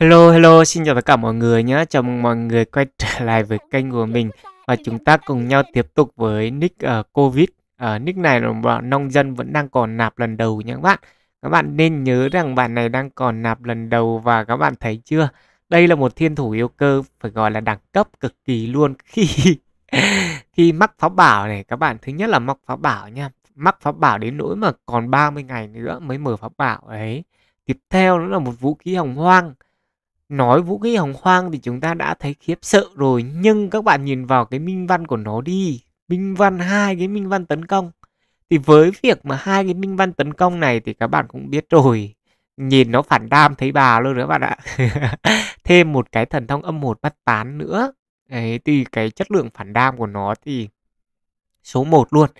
Hello, hello, xin chào tất cả mọi người nhé. Chào mừng mọi người quay trở lại với kênh của mình và chúng ta cùng nhau tiếp tục với nick uh, Covid. Uh, nick này là bọn nông dân vẫn đang còn nạp lần đầu nhé các bạn. Các bạn nên nhớ rằng bạn này đang còn nạp lần đầu và các bạn thấy chưa? Đây là một thiên thủ yêu cơ phải gọi là đẳng cấp cực kỳ luôn khi khi mắc pháo bảo này các bạn thứ nhất là mắc pháo bảo nha mắc pháo bảo đến nỗi mà còn 30 ngày nữa mới mở pháo bảo ấy tiếp theo nó là một vũ khí hồng hoang nói vũ khí hồng hoang thì chúng ta đã thấy khiếp sợ rồi nhưng các bạn nhìn vào cái minh văn của nó đi minh văn hai cái minh văn tấn công thì với việc mà hai cái minh văn tấn công này thì các bạn cũng biết rồi nhìn nó phản đam thấy bà luôn nữa bạn ạ thêm một cái thần thông âm một bắt tán nữa đấy thì cái chất lượng phản đam của nó thì số 1 luôn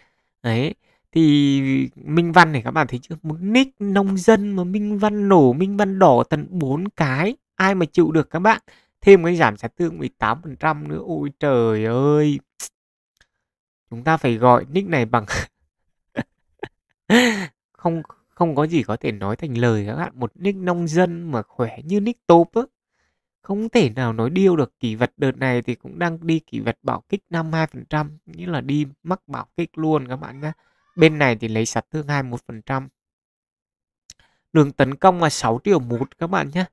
đấy thì minh văn này các bạn thấy chưa một nick nông dân mà minh văn nổ minh văn đỏ tận bốn cái ai mà chịu được các bạn thêm cái giảm giá tương 18% nữa ôi trời ơi chúng ta phải gọi nick này bằng không không có gì có thể nói thành lời các bạn một nick nông dân mà khỏe như nick Top, á không thể nào nói điêu được kỷ vật đợt này thì cũng đang đi kỷ vật bảo kích 52% nghĩa là đi mắc bảo kích luôn các bạn nhé bên này thì lấy sát thương 21% đường tấn công là 6 triệu một các bạn nhé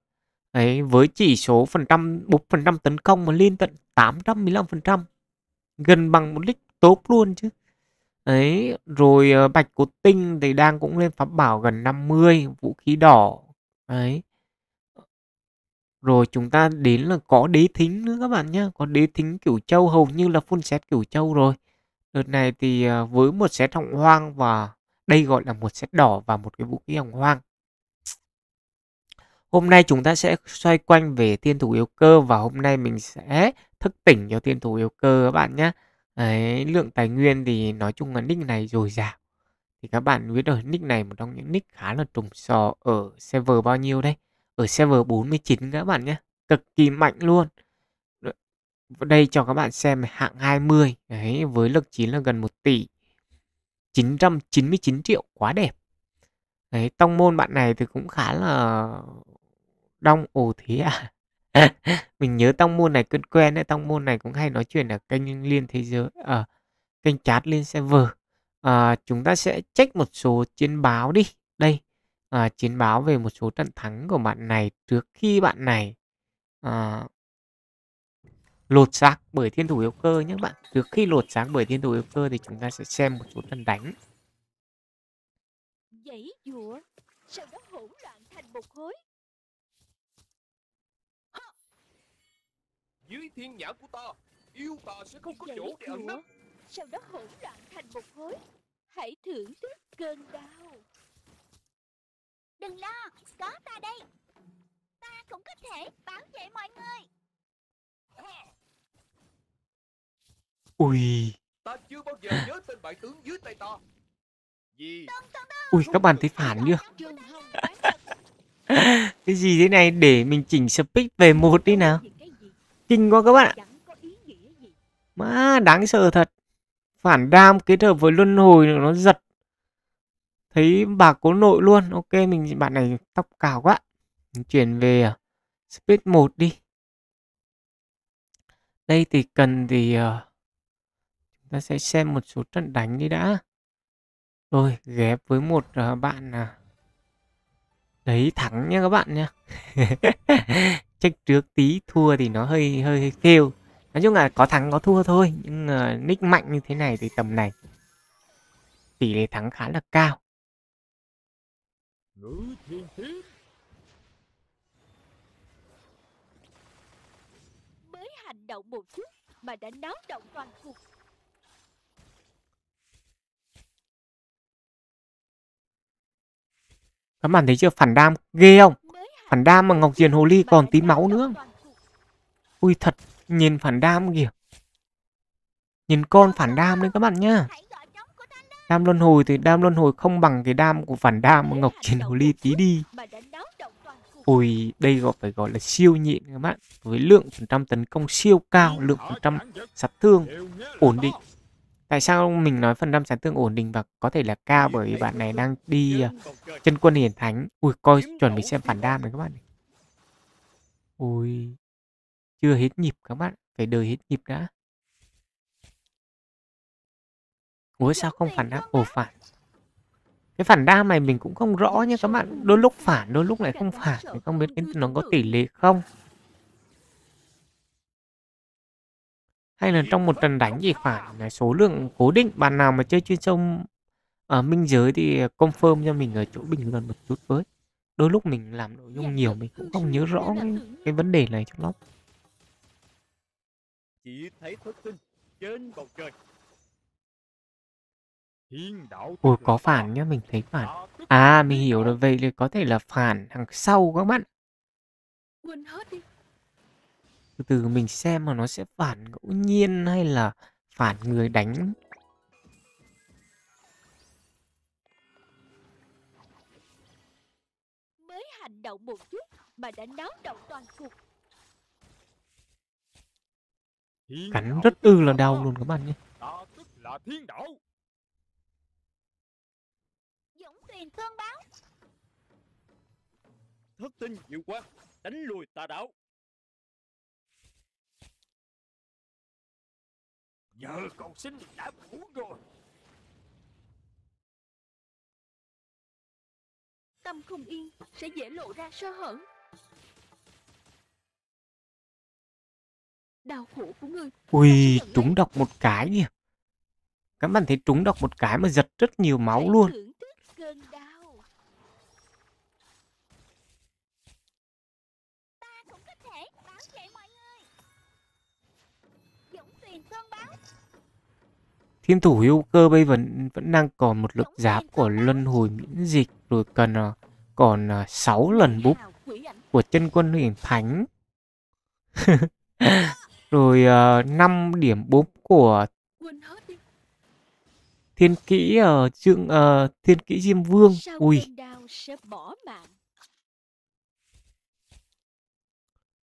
Đấy, với chỉ số phần trăm phần trăm tấn công mà lên tận 815%. Gần bằng một lít tốt luôn chứ. Đấy, rồi ờ, bạch cột tinh thì đang cũng lên pháp bảo gần 50, vũ khí đỏ. Đấy. Rồi chúng ta đến là có đế thính nữa các bạn nhé. Có đế thính kiểu châu hầu như là phun set kiểu châu rồi. Đợt này thì ờ, với một set hồng hoang và đây gọi là một set đỏ và một cái vũ khí hồng hoang Hôm nay chúng ta sẽ xoay quanh về thiên thủ yếu cơ và hôm nay mình sẽ thức tỉnh cho thiên thủ yếu cơ các bạn nhé. Đấy, lượng tài nguyên thì nói chung là nick này dồi dào. Thì các bạn biết rồi, nick này một trong những nick khá là trùng sò ở server bao nhiêu đây? Ở server 49 các bạn nhé. Cực kỳ mạnh luôn. Đây cho các bạn xem hạng 20. Đấy, với lực 9 là gần 1 tỷ. 999 triệu, quá đẹp. Đấy, tông môn bạn này thì cũng khá là Đông ồ thế à mình nhớ tông môn này quen quen đấy tông môn này cũng hay nói chuyện ở kênh liên thế giới ở ờ, à, kênh chat liên server à, chúng ta sẽ check một số chiến báo đi đây à, chiến báo về một số trận thắng của bạn này trước khi bạn này à, lột xác bởi thiên thủ yếu cơ nhé bạn trước khi lột xác bởi thiên thủ yếu cơ thì chúng ta sẽ xem một số trận đánh dãy dụa sao đó hỗn loạn thành một khối Dưới thiên nhãn của ta Yêu ta sẽ không có Vậy chỗ để ẩn nấp Sau đó hỗn loạn thành một khối Hãy thưởng thức cơn đau Đừng lo, có ta đây Ta cũng có thể bảo vệ mọi người Ui Ta chưa bao giờ nhớ tên bại tướng dưới tay ta Gì Ui các bạn thấy phản chưa Cái gì thế này để mình chỉnh speed về một đi nào kinh quá các bạn ạ má đáng sợ thật phản đam kết hợp với luân hồi nó giật thấy bà cố nội luôn ok mình bạn này tóc cào quá mình chuyển về à, speed 1 đi đây thì cần thì uh, chúng ta sẽ xem một số trận đánh đi đã rồi ghép với một uh, bạn uh, đấy thắng nha các bạn nha check trước tí thua thì nó hơi hơi, hơi kêu nói chung là có thắng có thua thôi nhưng uh, nick mạnh như thế này thì tầm này tỷ lệ thắng khá là cao mới hành động một chút mà đã náo động toàn cuộc các bạn thấy chưa phản đam ghê không Phản đam mà Ngọc Diền Hồ Ly còn tí máu nữa. Ui thật, nhìn phản đam kìa. Nhìn con phản đam đấy các bạn nhá. Đam luân hồi thì đam luân hồi không bằng cái đam của phản đam của Ngọc Diền Hồ Ly tí đi. Ui đây gọi phải gọi là siêu nhịn các bạn. Với lượng phần trăm tấn công siêu cao, lượng phần trăm sát thương ổn định. Tại sao mình nói phần trăm chán tương ổn định và có thể là cao bởi vì bạn này đang đi ờ, chân quân hiển thánh. Ui, coi chuẩn bị xem phản đam này các bạn. Ui, chưa hết nhịp các bạn. Phải đời hết nhịp đã. Ủa sao không phản đam? Ồ phản. Cái phản đam này mình cũng không rõ nha các bạn. Đôi lúc phản, đôi lúc lại không phản. không biết nó có tỷ lệ không. hay là trong một trận đánh gì phải là số lượng cố định bạn nào mà chơi chuyên sâu ở minh giới thì confirm cho mình ở chỗ bình luận một chút với đôi lúc mình làm nội dung nhiều mình cũng không nhớ rõ cái vấn đề này trong lắm chỉ thấy thất tinh trên bầu trời Ủa có phản nhá, mình thấy phản. À, mình hiểu rồi, vậy thì có thể là phản đằng sau các bạn từ từ mình xem mà nó sẽ phản ngẫu nhiên hay là phản người đánh mới hành động một chút mà đã náo động toàn cục cắn rất ư là đau luôn các bạn nhé là thiên đạo dũng tiền cơn báo thất tinh nhiều quá đánh lùi tà đạo Giờ còn sinh đã muộn rồi Tâm không yên sẽ dễ lộ ra sơ hở Đau khổ của ngươi Ui trúng độc một cái kìa Các bạn thấy trúng độc một cái mà giật rất nhiều máu luôn thiên thủ hữu cơ bây vẫn vẫn đang còn một lực giáp của luân hồi miễn dịch rồi cần uh, còn ờ, uh, 6 lần búp của chân quân huyền thánh. rồi uh, ờ, 5 điểm búp của thiên kỹ ở uh, trượng uh, thiên kỹ diêm vương ui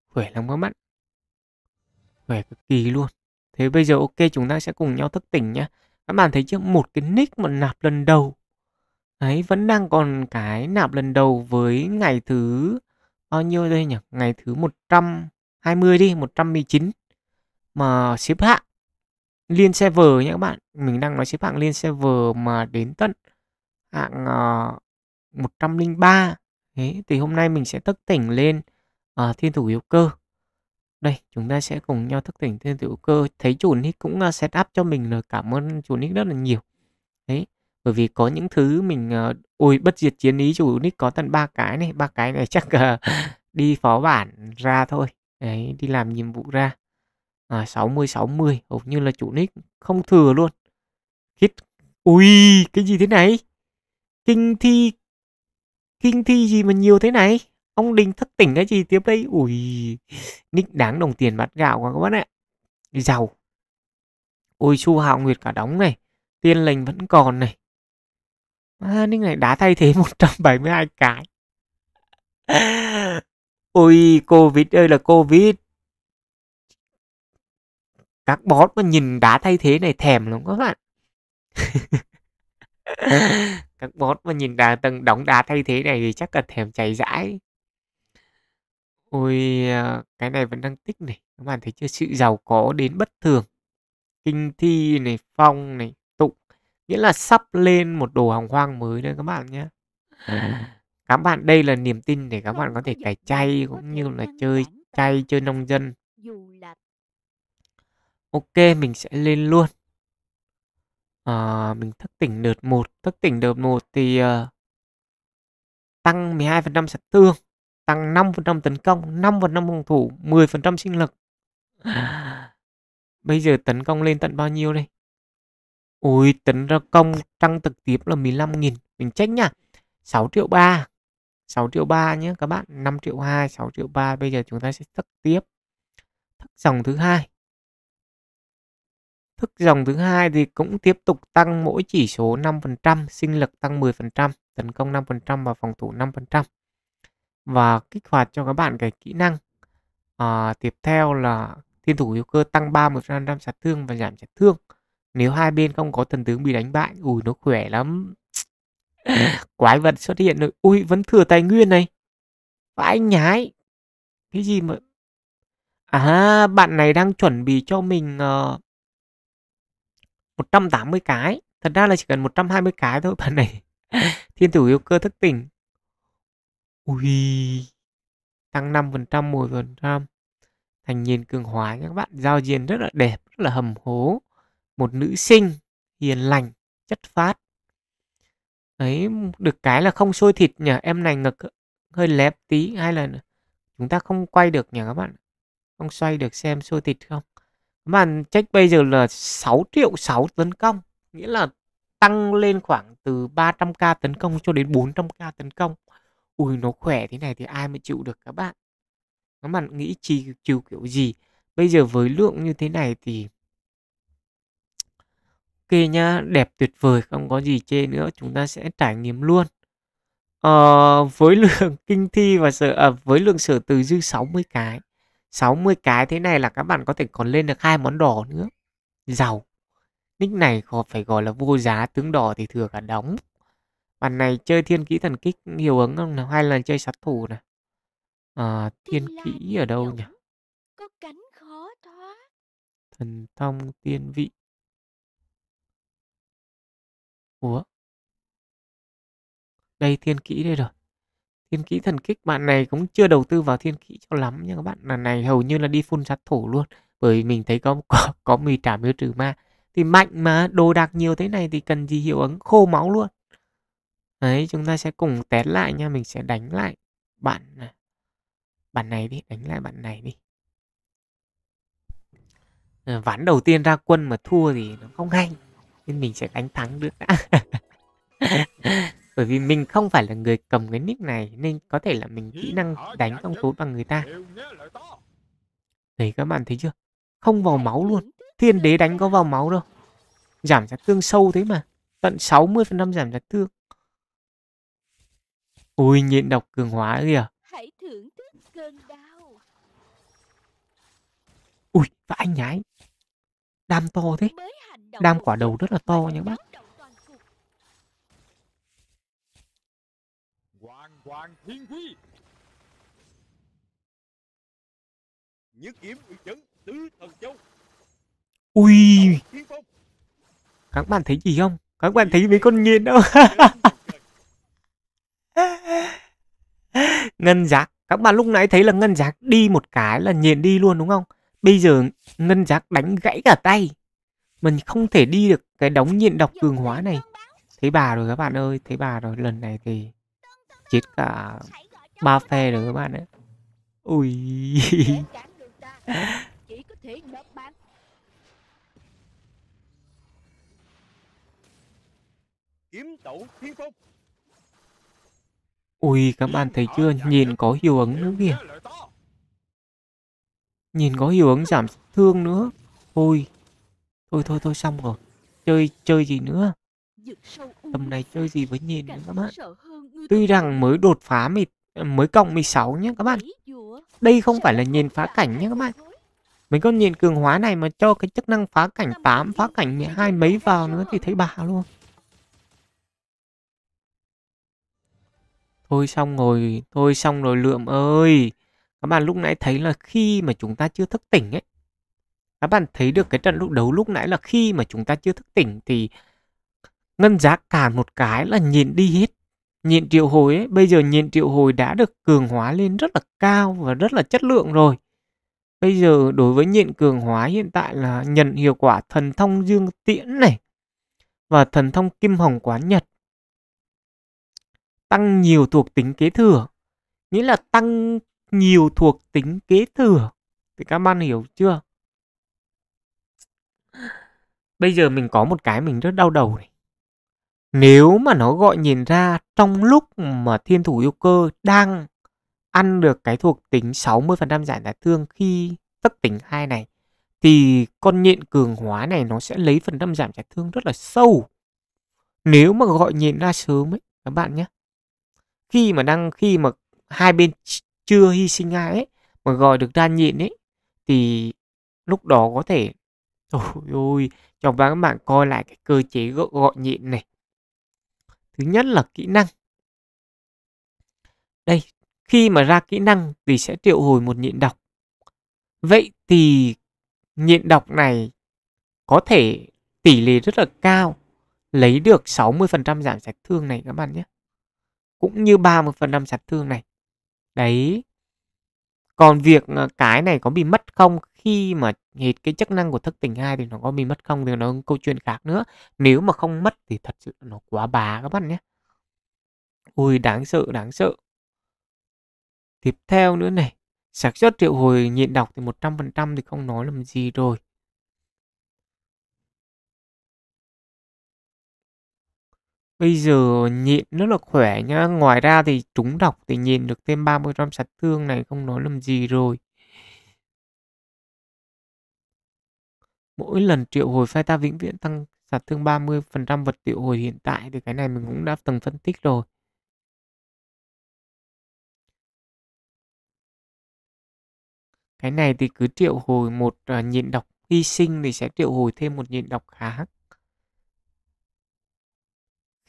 khỏe lắm các bạn khỏe cực kỳ luôn Thế bây giờ ok chúng ta sẽ cùng nhau thức tỉnh nhé. Các bạn thấy chưa? Một cái nick mà nạp lần đầu. Đấy, vẫn đang còn cái nạp lần đầu với ngày thứ bao nhiêu đây nhỉ? Ngày thứ 120 đi, 119 mà xếp hạng liên server nhé các bạn. Mình đang nói xếp hạng liên server mà đến tận hạng uh, 103. Đấy, thì hôm nay mình sẽ thức tỉnh lên uh, thiên thủ yếu cơ. Đây, chúng ta sẽ cùng nhau thức tỉnh thêm hữu cơ. Thấy chủ nick cũng à, set up cho mình rồi. Cảm ơn chủ nick rất là nhiều. Đấy, bởi vì có những thứ mình... ui ờ, bất diệt chiến ý chủ nick có tận ba cái này. ba cái này chắc uh, đi phó bản ra thôi. Đấy, đi làm nhiệm vụ ra. À, 60-60, hầu như là chủ nick không thừa luôn. Hít. Ui, cái gì thế này? Kinh thi... Kinh thi gì mà nhiều thế này? ông đình thất tỉnh cái gì tiếp đây ui nick đáng đồng tiền bát gạo quá các bạn ạ giàu ôi chu hạo nguyệt cả đóng này tiên lành vẫn còn này à, nick này đá thay thế 172 cái ôi covid ơi là covid các boss mà nhìn đá thay thế này thèm lắm các bạn các boss mà nhìn đá tầng đóng đá thay thế này thì chắc là thèm chảy rãi Ôi, à, cái này vẫn đang tích này. Các bạn thấy chưa? Sự giàu có đến bất thường. Kinh thi này, phong này, tụng. Nghĩa là sắp lên một đồ hồng hoang mới đấy các bạn nhé. À. Các bạn đây là niềm tin để các bạn có thể cải chay cũng như là chơi chay, chơi nông dân. Ok, mình sẽ lên luôn. À, mình thức tỉnh đợt một Thức tỉnh đợt một thì uh, tăng 12% sát thương tăng 5% tấn công, 5% phòng thủ, 10% sinh lực. Bây giờ tấn công lên tận bao nhiêu đây? Ui, tấn ra công tăng trực tiếp là 15.000. Mình check nha. 6 triệu 3. 6 triệu 3 nhé các bạn. 5 triệu 2, 6 triệu 3. Bây giờ chúng ta sẽ thức tiếp. Thức dòng thứ hai. Thức dòng thứ hai thì cũng tiếp tục tăng mỗi chỉ số 5%, sinh lực tăng 10%, tấn công 5% và phòng thủ 5% và kích hoạt cho các bạn cái kỹ năng à, tiếp theo là thiên thủ hữu cơ tăng 30% sát thương và giảm sát thương nếu hai bên không có thần tướng bị đánh bại ui nó khỏe lắm quái vật xuất hiện rồi ui vẫn thừa tài nguyên này và anh nhái cái gì mà à bạn này đang chuẩn bị cho mình ờ, một trăm tám mươi cái thật ra là chỉ cần một trăm hai mươi cái thôi bạn này thiên thủ yêu cơ thức tỉnh Ui, tăng 5%, 10%. Thành niên cường hóa các bạn giao diện rất là đẹp, rất là hầm hố. Một nữ sinh hiền lành, chất phát. Đấy, được cái là không sôi thịt nhỉ, em này ngực hơi lép tí hay là chúng ta không quay được nhỉ các bạn. Không xoay được xem sôi thịt không. Các bạn check bây giờ là 6 triệu 6 tấn công, nghĩa là tăng lên khoảng từ 300k tấn công cho đến 400k tấn công ui nó khỏe thế này thì ai mà chịu được các bạn các bạn nghĩ chi chiều kiểu gì bây giờ với lượng như thế này thì ok nhá đẹp tuyệt vời không có gì chê nữa chúng ta sẽ trải nghiệm luôn ờ, với lượng kinh thi và sở à, với lượng sở từ dư 60 cái 60 cái thế này là các bạn có thể còn lên được hai món đỏ nữa giàu nick này phải gọi là vô giá tướng đỏ thì thừa cả đóng Bản này chơi thiên kỹ thần kích hiệu ứng không nào? Hay là chơi sát thủ này? À, ờ, thiên kỹ ở đâu nhỉ? Có cánh khó thoát. Thần thông tiên vị. Ủa? Đây thiên kỹ đây rồi. Thiên kỹ thần kích bạn này cũng chưa đầu tư vào thiên kỹ cho lắm nha các bạn. Lần này hầu như là đi phun sát thủ luôn. Bởi mình thấy có có, có mì trả miêu trừ ma. Thì mạnh mà đồ đạc nhiều thế này thì cần gì hiệu ứng khô máu luôn. Đấy, chúng ta sẽ cùng test lại nha. Mình sẽ đánh lại bạn bạn này đi. Đánh lại bạn này đi. Ờ, ván đầu tiên ra quân mà thua thì nó không hay. Nên mình sẽ đánh thắng được đã. Bởi vì mình không phải là người cầm cái nick này. Nên có thể là mình kỹ năng đánh trong tốt bằng người ta. Đấy, các bạn thấy chưa? Không vào máu luôn. Thiên đế đánh có vào máu đâu. Giảm giá thương sâu thế mà. Tận 60% giảm giá thương. Ui nhịn độc cường hóa kìa. Hãy thưởng thức cơn đau. Ui, và anh nhái. Đam to thế. Đam quả đầu rất là to nha bác. Hoàng Thiên Quy Nhất kiếm uy chấn tứ thần châu Ui Các bạn thấy gì không? Các bạn thấy mấy con nghiền đâu Ngân Giác, các bạn lúc nãy thấy là Ngân Giác đi một cái là nhìn đi luôn đúng không? Bây giờ Ngân Giác đánh gãy cả tay. Mình không thể đi được cái đống nhịn độc cường hóa này. Thấy bà rồi các bạn ơi, thấy bà rồi. Lần này thì chết cả ba phe rồi các bạn ấy. Ui. kiếm tẩu thiên cung Ui, các bạn thấy chưa? Nhìn có hiệu ứng nữa kìa. Nhìn có hiệu ứng giảm thương nữa. Ôi. Thôi thôi thôi xong rồi. Chơi chơi gì nữa? Tầm này chơi gì với nhìn nữa các bạn. Tuy rằng mới đột phá mịt mới cộng 16 nhé các bạn. Đây không phải là nhìn phá cảnh nhé các bạn. Mình con nhìn cường hóa này mà cho cái chức năng phá cảnh 8, phá cảnh hai mấy vào nữa thì thấy bà luôn. Thôi xong rồi, thôi xong rồi lượm ơi. Các bạn lúc nãy thấy là khi mà chúng ta chưa thức tỉnh ấy. Các bạn thấy được cái trận lúc đấu lúc nãy là khi mà chúng ta chưa thức tỉnh thì ngân giá cả một cái là nhìn đi hết. Nhịn triệu hồi ấy, bây giờ nhịn triệu hồi đã được cường hóa lên rất là cao và rất là chất lượng rồi. Bây giờ đối với nhịn cường hóa hiện tại là nhận hiệu quả thần thông dương tiễn này và thần thông kim hồng quán nhật tăng nhiều thuộc tính kế thừa nghĩa là tăng nhiều thuộc tính kế thừa thì các bạn hiểu chưa bây giờ mình có một cái mình rất đau đầu này nếu mà nó gọi nhìn ra trong lúc mà thiên thủ yêu cơ đang ăn được cái thuộc tính 60% giải đả thương khi tất tỉnh hai này thì con nhện cường hóa này nó sẽ lấy phần trăm giảm giải thương rất là sâu nếu mà gọi nhện ra sớm ấy các bạn nhé khi mà đang khi mà hai bên chưa hy sinh ai ấy mà gọi được đan nhịn ấy thì lúc đó có thể trời ơi cho các bạn coi lại cái cơ chế gọi gọi nhịn này thứ nhất là kỹ năng đây khi mà ra kỹ năng thì sẽ triệu hồi một nhịn độc vậy thì nhịn độc này có thể tỷ lệ rất là cao lấy được 60% giảm sát thương này các bạn nhé cũng như 30% chấn thương này. Đấy. Còn việc ờ, cái này có bị mất không khi mà hết cái chức năng của thức tỉnh hai thì nó có bị mất không thì nó câu chuyện khác nữa. Nếu mà không mất thì thật sự nó quá bá các bạn nhé. Ui đáng sợ đáng sợ. Tiếp theo nữa này, xác suất triệu hồi nhịn đọc thì 100% thì không nói làm gì rồi. Bây giờ nhịn rất là khỏe nhá. Ngoài ra thì trúng độc thì nhìn được thêm 30% sát thương này không nói làm gì rồi. Mỗi lần triệu hồi phai ta vĩnh viễn tăng sát thương 30% vật triệu hồi hiện tại thì cái này mình cũng đã từng phân tích rồi. Cái này thì cứ triệu hồi một à, nhịn độc hy sinh thì sẽ triệu hồi thêm một nhịn độc khác.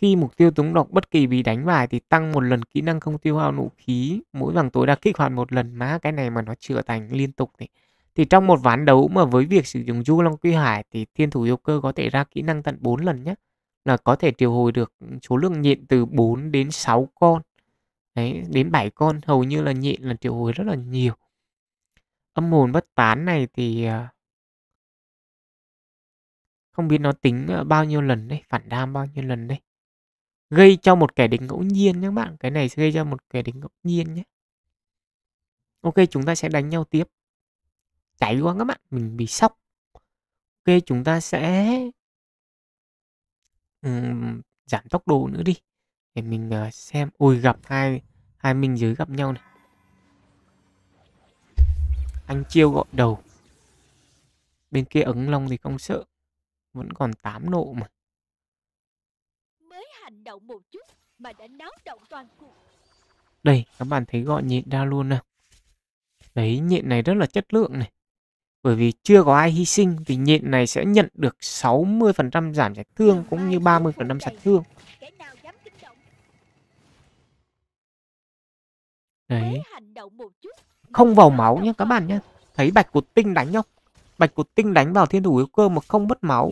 Khi mục tiêu trúng độc bất kỳ bị đánh bại thì tăng một lần kỹ năng không tiêu hao nụ khí, mỗi vòng tối đa kích hoạt một lần má cái này mà nó trở thành liên tục thì thì trong một ván đấu mà với việc sử dụng Du Long Quy Hải thì thiên thủ yêu cơ có thể ra kỹ năng tận 4 lần nhé. Là có thể triệu hồi được số lượng nhện từ 4 đến 6 con. Đấy, đến 7 con hầu như là nhện là triệu hồi rất là nhiều. Âm hồn bất tán này thì à, không biết nó tính à, bao nhiêu lần đấy phản đam bao nhiêu lần đấy gây cho một kẻ địch ngẫu nhiên nhé các bạn cái này sẽ gây cho một kẻ địch ngẫu nhiên nhé ok chúng ta sẽ đánh nhau tiếp cháy quá các bạn mình bị sốc ok chúng ta sẽ um, giảm tốc độ nữa đi để mình uh, xem ui gặp hai hai mình dưới gặp nhau này anh chiêu gọi đầu bên kia ấn long thì không sợ vẫn còn 8 nộ mà hành động một chút mà đã náo động toàn cuộc. Đây, các bạn thấy gọi nhịn ra luôn nè. Đấy, nhịn này rất là chất lượng này. Bởi vì chưa có ai hy sinh thì nhịn này sẽ nhận được 60% giảm sát thương cũng như 30% sát thương. Đấy. Không vào máu nhé các bạn nhé. Thấy bạch cột tinh đánh không? Bạch cột tinh đánh vào thiên thủ yếu cơ mà không mất máu.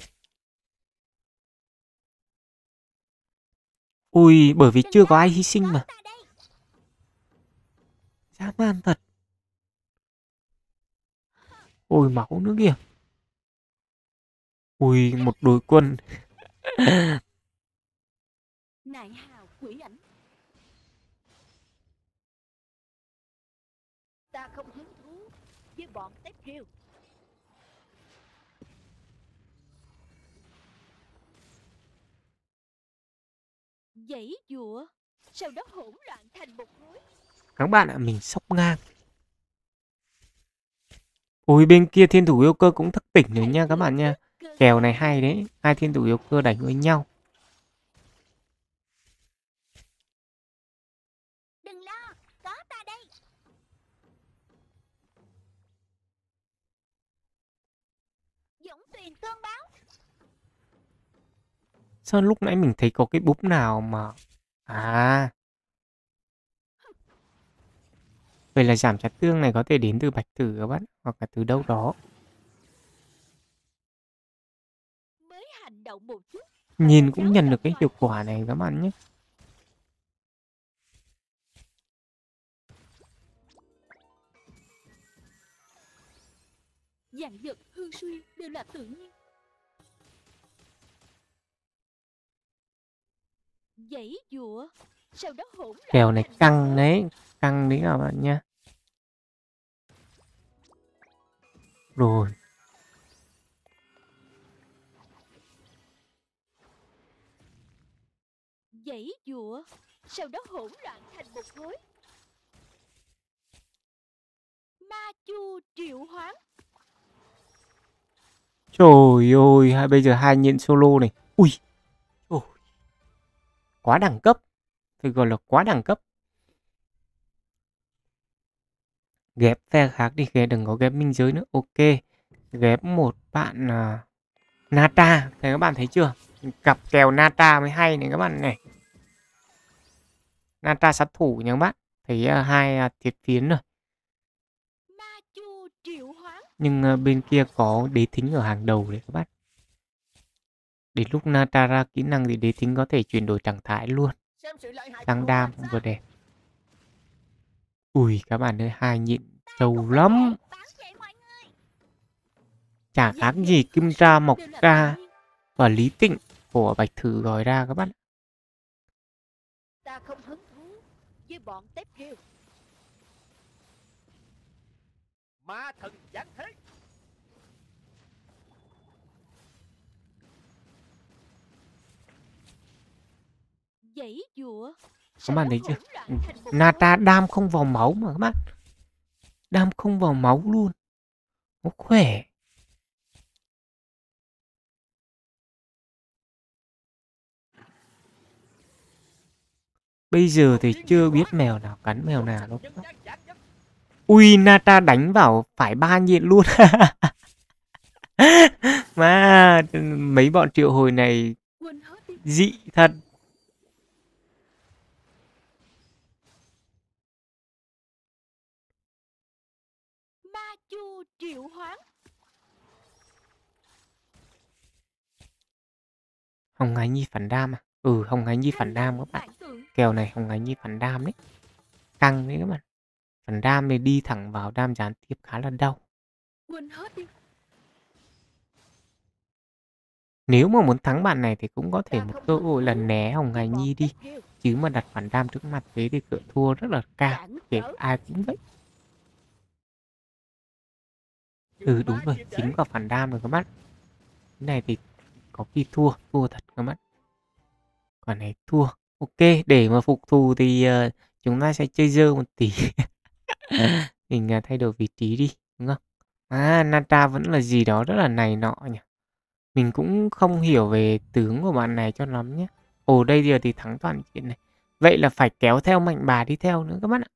Ui, bởi vì chưa có ai hy sinh mà. Dã man thật. Ôi, máu nữa kìa. Ui, một đội quân. Ta không hứng thú với bọn tép riêu. dãy dụa sau đó hỗn loạn thành một khối các bạn ạ à, mình sốc ngang ui bên kia thiên thủ yêu cơ cũng thức tỉnh rồi nha các bạn nha kèo này hay đấy hai thiên thủ yêu cơ đánh với nhau Sao lúc nãy mình thấy có cái búp nào mà... À... Vậy là giảm chặt tương này có thể đến từ bạch tử các bạn Hoặc là từ đâu đó Nhìn cũng nhận được cái hiệu quả này các bạn nhé Dạng vật hương suy đều là tự nhiên kèo này căng đấy căng đấy các bạn nha rồi dãy dụa sau đó hỗn loạn thành một khối ma chu triệu hoán trời ơi hai bây giờ hai nhận solo này ui quá đẳng cấp phải gọi là quá đẳng cấp ghép phe khác đi ghép đừng có ghép minh giới nữa ok ghép một bạn uh, nata thấy các bạn thấy chưa cặp kèo nata mới hay này các bạn này nata sát thủ nha các bạn thấy uh, hai uh, thiệt phiến rồi nhưng uh, bên kia có đế thính ở hàng đầu đấy các bạn Đến lúc Nata ra kỹ năng thì đế tính có thể chuyển đổi trạng thái luôn. Tăng đam vừa đẹp. Ui các bạn ơi, hai nhịn trâu lắm. Chả khác gì Kim Ra Mộc Ca và Lý Tịnh của Bạch Thử gọi ra các bạn. Ta không hứng thú với bọn tép rêu. Ma thần giáng thế các bạn thấy chưa nata đam không vào máu mà các bạn đam không vào máu luôn nó khỏe Bây giờ thì chưa biết mèo nào cắn mèo nào đâu. Ui, Nata đánh vào phải ba nhịn luôn. Mà mấy bọn triệu hồi này dị thật. triệu hoán Hồng Ái Nhi phản đam à? Ừ, Hồng Ái Nhi phản đam các bạn. Kèo này Hồng Ái Nhi phản đam đấy. Căng đấy các bạn. Phản đam thì đi thẳng vào đam gián tiếp khá là đau. Nếu mà muốn thắng bạn này thì cũng có thể một cơ hội là né Hồng Ái Nhi đi. Chứ mà đặt phản đam trước mặt thế thì cửa thua rất là cao. Kể ai cũng vậy. Ừ đúng rồi, chính vào phản đam rồi các bạn. Cái này thì có khi thua, thua thật các bạn. quả này thua. Ok, để mà phục thù thì uh, chúng ta sẽ chơi dơ một tí. Mình uh, thay đổi vị trí đi, đúng không? À, Nata vẫn là gì đó rất là này nọ nhỉ. Mình cũng không hiểu về tướng của bạn này cho lắm nhé. Ồ, đây giờ thì thắng toàn chuyện này. Vậy là phải kéo theo mạnh bà đi theo nữa các bạn ạ.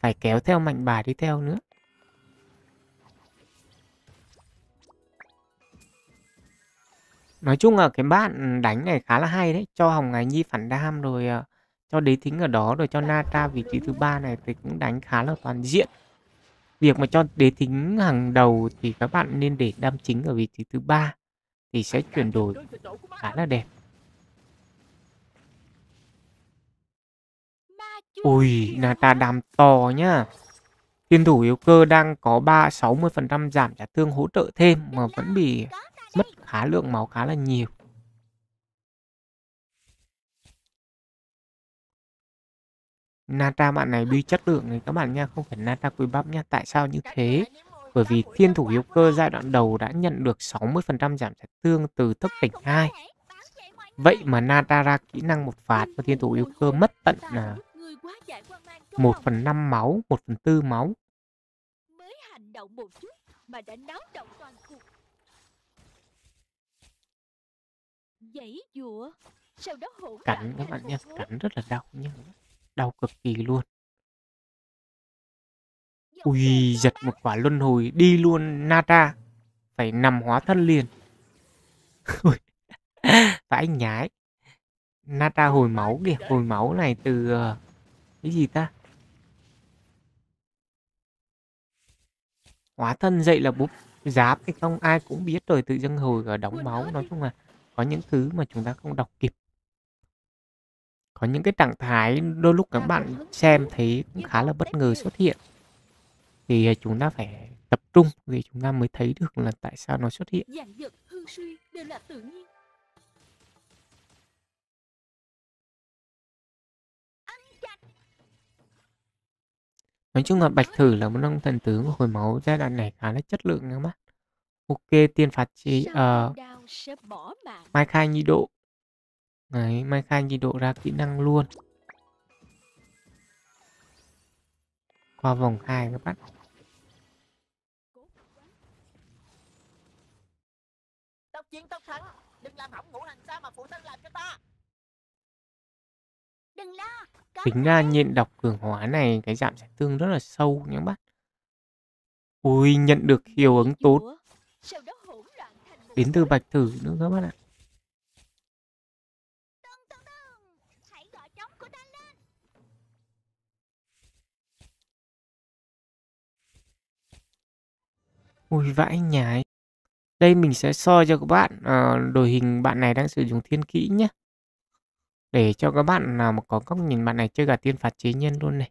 Phải kéo theo mạnh bà đi theo nữa. Nói chung là cái bạn đánh này khá là hay đấy, cho Hồng Hải Nhi phản đam rồi uh, cho Đế Thính ở đó rồi cho Nata vị trí thứ ba này thì cũng đánh khá là toàn diện. Việc mà cho Đế Thính hàng đầu thì các bạn nên để đam chính ở vị trí thứ ba thì sẽ chuyển đổi khá là đẹp. Ui, Nata đam to nhá. Thiên thủ yếu cơ đang có 3 60% giảm trả thương hỗ trợ thêm mà vẫn bị mất khá lượng máu khá là nhiều Nata bạn này bi chất lượng này các bạn nha Không phải Nata quý bắp nha Tại sao như thế Bởi vì thiên thủ hiếu cơ giai đoạn đầu đã nhận được 60% giảm sát thương từ thức tỉnh 2 Vậy mà Nata ra kỹ năng một phạt và thiên thủ hiếu cơ mất tận là 1 phần 5 máu, 1 phần 4 máu Cắn các bạn nhé, cắn rất là đau nhá Đau cực kỳ luôn. Ui, giật một quả luân hồi đi luôn nata Phải nằm hóa thân liền. phải nhái. Nata hồi máu kìa, hồi máu này từ ờ, cái gì ta? Hóa thân dậy là búp giáp thì không ai cũng biết rồi tự dưng hồi ở đóng máu nói chung là có những thứ mà chúng ta không đọc kịp có những cái trạng thái đôi lúc các bạn xem thấy cũng khá là bất ngờ xuất hiện thì à, chúng ta phải tập trung thì chúng ta mới thấy được là tại sao nó xuất hiện nói chung là bạch thử là một trong thần tướng của hồi máu giai đoạn này khá là chất lượng các bạn ok tiên phạt chi ờ uh, mai khai nhi độ đấy mai khai nhi độ ra kỹ năng luôn qua vòng 2 các bạn tốc chiến tốc thắng đừng làm hỏng ngũ hành sa mà phụ thân làm cho ta đừng la tính ra nhện đọc cường hóa này cái giảm sát thương rất là sâu nhé bác. ui nhận được hiệu ứng tốt biến từ bạch thử nữa các bạn ạ ui vãi nhái đây mình sẽ soi cho các bạn uh, ờ, đồ hình bạn này đang sử dụng thiên kỹ nhé để cho các bạn nào mà có góc nhìn bạn này chơi cả tiên phạt chế nhân luôn này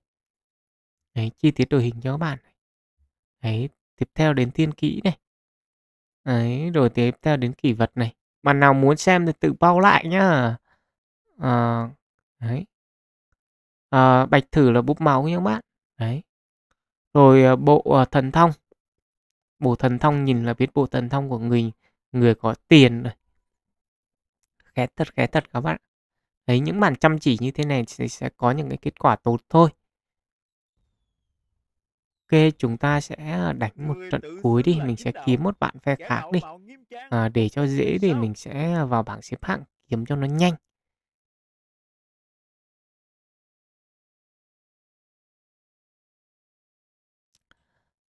đấy chi tiết đồ hình cho các bạn này. đấy tiếp theo đến thiên kỹ này Đấy, rồi tiếp theo đến kỷ vật này. Bạn nào muốn xem thì tự bao lại nhá. À, đấy. À, bạch thử là búp máu nhá các bạn. Đấy. Rồi ờ, bộ thần thông. Bộ thần thông nhìn là biết bộ thần thông của người người có tiền rồi. Khé thật, khé thật các bạn. Đấy, những bản chăm chỉ như thế này thì sẽ có những cái kết quả tốt thôi. Ok, chúng ta sẽ ờ, đánh một trận cuối đi. Mình sẽ kiếm một bạn phe khác đi. À, để cho dễ thì mình sẽ ờ, vào bảng xếp hạng kiếm cho nó nhanh.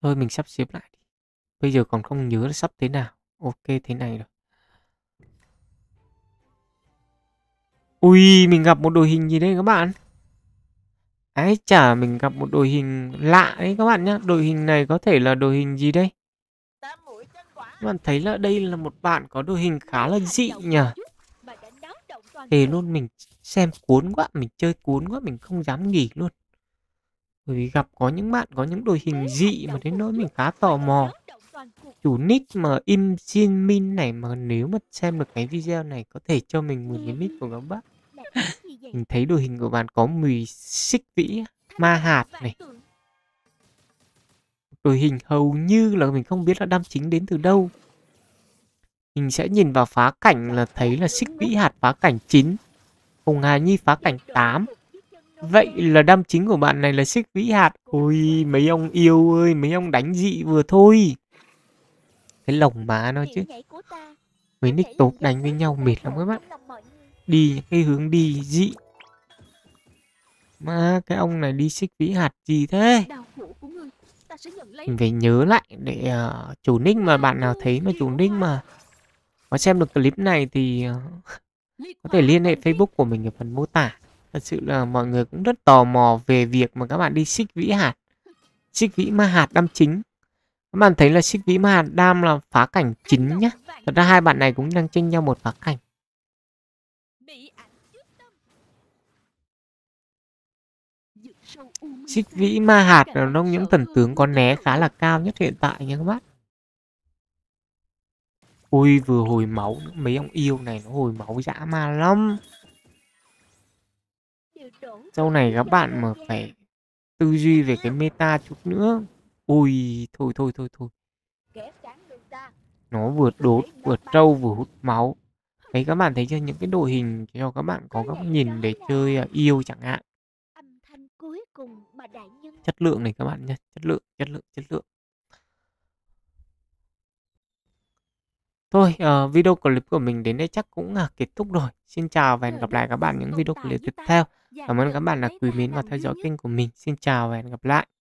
Thôi mình sắp xếp lại Bây giờ còn không nhớ sắp thế nào. Ok thế này rồi. Ui, mình gặp một đội hình gì đây các bạn? Ái chả mình gặp một đội hình lạ ấy các bạn nhá. Đội hình này có thể là đội hình gì đây? Các bạn thấy là đây là một bạn có đội hình khá là dị nhỉ. Thế luôn mình xem cuốn quá, mình chơi cuốn quá, mình không dám nghỉ luôn. Bởi vì gặp có những bạn có những đội hình dị mà đến nỗi mình khá tò mò. Chủ nick mà Im Jin Min này mà nếu mà xem được cái video này có thể cho mình một cái nick của các bác mình thấy đội hình của bạn có mùi xích vĩ ma hạt này đội hình hầu như là mình không biết là đam chính đến từ đâu mình sẽ nhìn vào phá cảnh là thấy là xích vĩ hạt phá cảnh 9 hùng Hà Nhi phá cảnh 8 Vậy là đam chính của bạn này là xích vĩ hạt Ôi mấy ông yêu ơi Mấy ông đánh dị vừa thôi Cái lồng má nó chứ Mấy nick tốp đánh với nhau mệt lắm các bạn đi những cái hướng đi dị mà cái ông này đi xích vĩ hạt gì thế mình phải nhớ lại để uh, chủ ninh mà bạn nào thấy mà chủ ninh mà có xem được clip này thì uh, có thể liên hệ facebook của mình ở phần mô tả thật sự là mọi người cũng rất tò mò về việc mà các bạn đi xích vĩ hạt xích vĩ ma hạt đam chính các bạn thấy là xích vĩ ma hạt đam là phá cảnh chính nhá thật ra hai bạn này cũng đang tranh nhau một phá cảnh Xích vĩ ma hạt là nông những thần tướng có né khá là cao nhất hiện tại nha các bác Ui vừa hồi máu Mấy ông yêu này nó hồi máu dã ma lắm. Sau này các bạn mà phải tư duy về cái meta chút nữa. Ui thôi thôi thôi thôi. Nó vừa đốt vừa trâu vừa hút máu. thấy các bạn thấy chưa những cái đội hình cho các bạn có góc nhìn để chơi à, yêu chẳng hạn chất lượng này các bạn nhé chất lượng chất lượng chất lượng thôi uh, video clip của mình đến đây chắc cũng uh, kết thúc rồi xin chào và hẹn gặp lại các bạn những video clip tiếp theo dạ, cảm ơn các bạn đã quý mến và theo dõi kênh của mình xin chào và hẹn gặp lại